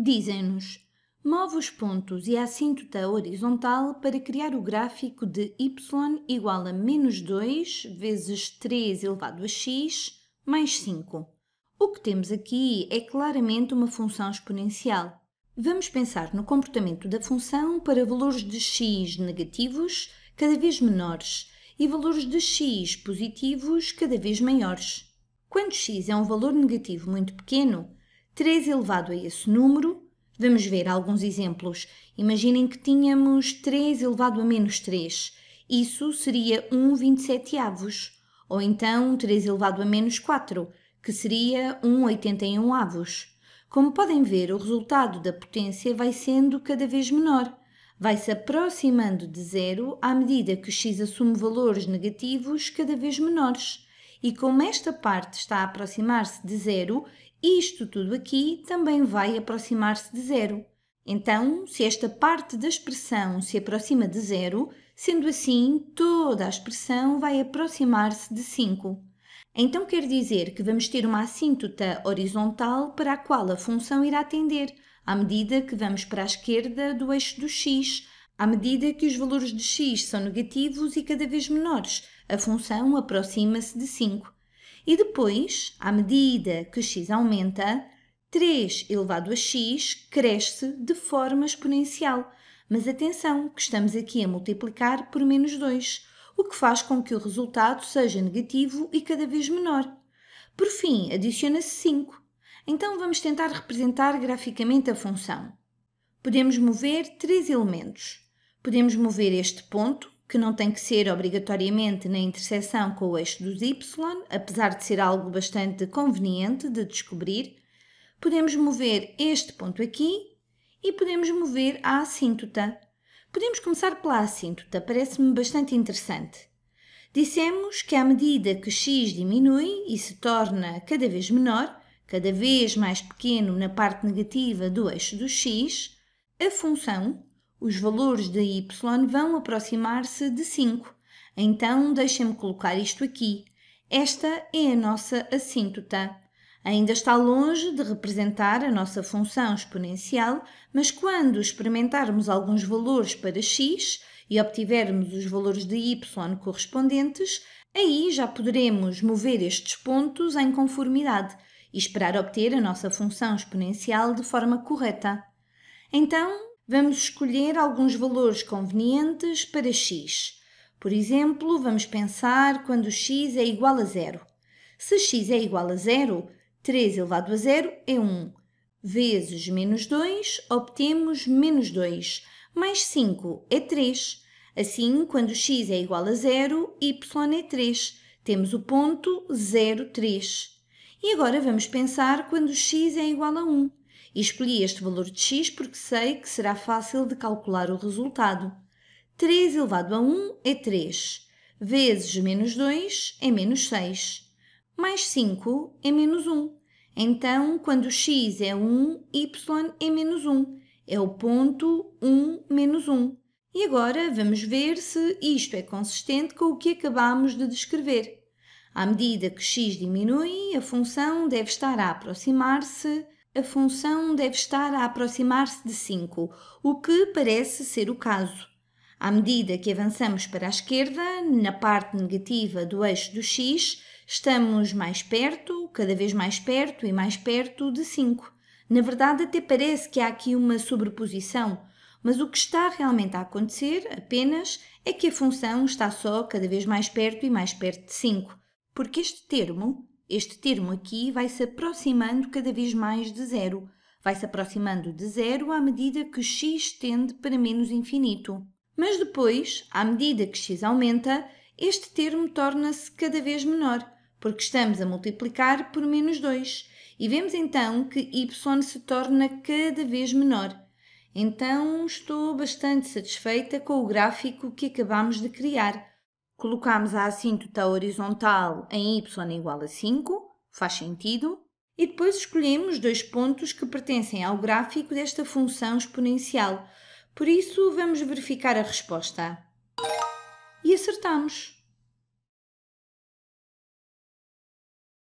Dizem-nos: move os pontos e a assíntota horizontal para criar o gráfico de y igual a menos 2 vezes 3 elevado a x mais 5. O que temos aqui é claramente uma função exponencial. Vamos pensar no comportamento da função para valores de x negativos cada vez menores e valores de x positivos cada vez maiores. Quando x é um valor negativo muito pequeno, 3 elevado a esse número. Vamos ver alguns exemplos. Imaginem que tínhamos 3 elevado a menos 3. Isso seria 1 27 avos. Ou então 3 elevado a menos 4, que seria 1 81 avos. Como podem ver, o resultado da potência vai sendo cada vez menor. Vai se aproximando de zero à medida que x assume valores negativos cada vez menores. E como esta parte está a aproximar-se de zero, isto tudo aqui também vai aproximar-se de zero. Então, se esta parte da expressão se aproxima de zero, sendo assim, toda a expressão vai aproximar-se de 5. Então quer dizer que vamos ter uma assíntota horizontal para a qual a função irá tender, à medida que vamos para a esquerda do eixo do x, à medida que os valores de x são negativos e cada vez menores, a função aproxima-se de 5. E depois, à medida que x aumenta, 3 elevado a x cresce de forma exponencial. Mas atenção, que estamos aqui a multiplicar por menos 2, o que faz com que o resultado seja negativo e cada vez menor. Por fim, adiciona-se 5. Então vamos tentar representar graficamente a função. Podemos mover três elementos. Podemos mover este ponto, que não tem que ser obrigatoriamente na interseção com o eixo dos y, apesar de ser algo bastante conveniente de descobrir, podemos mover este ponto aqui e podemos mover a assíntota. Podemos começar pela assíntota, parece-me bastante interessante. Dissemos que à medida que x diminui e se torna cada vez menor, cada vez mais pequeno na parte negativa do eixo do x, a função os valores de y vão aproximar-se de 5. Então, deixem-me colocar isto aqui. Esta é a nossa assíntota. Ainda está longe de representar a nossa função exponencial, mas quando experimentarmos alguns valores para x e obtivermos os valores de y correspondentes, aí já poderemos mover estes pontos em conformidade e esperar obter a nossa função exponencial de forma correta. Então, Vamos escolher alguns valores convenientes para x. Por exemplo, vamos pensar quando x é igual a zero. Se x é igual a zero, 3 elevado a zero é 1. Vezes menos 2, obtemos menos 2. Mais 5 é 3. Assim, quando x é igual a zero, y é 3. Temos o ponto 0, 3. E agora vamos pensar quando x é igual a 1 e escolhi este valor de x porque sei que será fácil de calcular o resultado. 3 elevado a 1 é 3, vezes menos 2 é menos 6, mais 5 é menos 1. Então, quando x é 1, y é menos 1, é o ponto 1 menos 1. E agora vamos ver se isto é consistente com o que acabámos de descrever. À medida que x diminui, a função deve estar a aproximar-se a função deve estar a aproximar-se de 5, o que parece ser o caso. À medida que avançamos para a esquerda, na parte negativa do eixo do x, estamos mais perto, cada vez mais perto e mais perto de 5. Na verdade, até parece que há aqui uma sobreposição, mas o que está realmente a acontecer apenas é que a função está só cada vez mais perto e mais perto de 5, porque este termo este termo aqui vai se aproximando cada vez mais de zero. Vai se aproximando de zero à medida que x tende para menos infinito. Mas depois, à medida que x aumenta, este termo torna-se cada vez menor, porque estamos a multiplicar por menos 2. E vemos então que y se torna cada vez menor. Então estou bastante satisfeita com o gráfico que acabamos de criar colocamos a assíntota horizontal em y igual a 5, faz sentido, e depois escolhemos dois pontos que pertencem ao gráfico desta função exponencial. Por isso, vamos verificar a resposta. E acertamos!